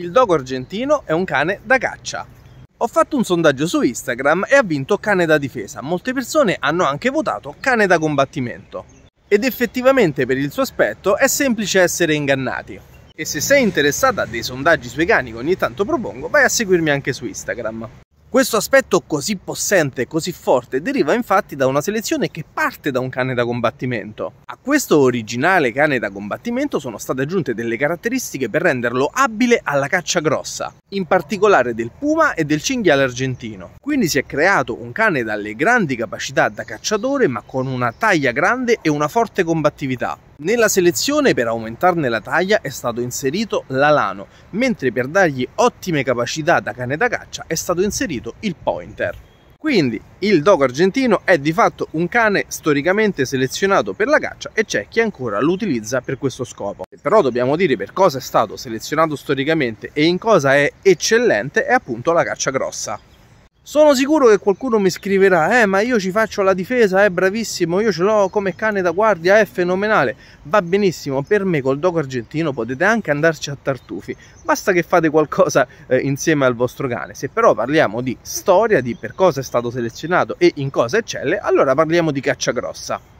Il dogo argentino è un cane da caccia. Ho fatto un sondaggio su Instagram e ha vinto cane da difesa. Molte persone hanno anche votato cane da combattimento. Ed effettivamente per il suo aspetto è semplice essere ingannati. E se sei interessata a dei sondaggi sui cani che ogni tanto propongo, vai a seguirmi anche su Instagram. Questo aspetto così possente e così forte deriva infatti da una selezione che parte da un cane da combattimento. A questo originale cane da combattimento sono state aggiunte delle caratteristiche per renderlo abile alla caccia grossa, in particolare del puma e del cinghiale argentino. Quindi si è creato un cane dalle grandi capacità da cacciatore ma con una taglia grande e una forte combattività. Nella selezione per aumentarne la taglia è stato inserito l'alano, mentre per dargli ottime capacità da cane da caccia è stato inserito il pointer. Quindi il dogo argentino è di fatto un cane storicamente selezionato per la caccia e c'è chi ancora lo utilizza per questo scopo. Però dobbiamo dire per cosa è stato selezionato storicamente e in cosa è eccellente è appunto la caccia grossa. Sono sicuro che qualcuno mi scriverà, eh ma io ci faccio la difesa, è eh, bravissimo, io ce l'ho come cane da guardia, è fenomenale. Va benissimo, per me col dogo argentino potete anche andarci a tartufi, basta che fate qualcosa eh, insieme al vostro cane. Se però parliamo di storia, di per cosa è stato selezionato e in cosa eccelle, allora parliamo di caccia grossa.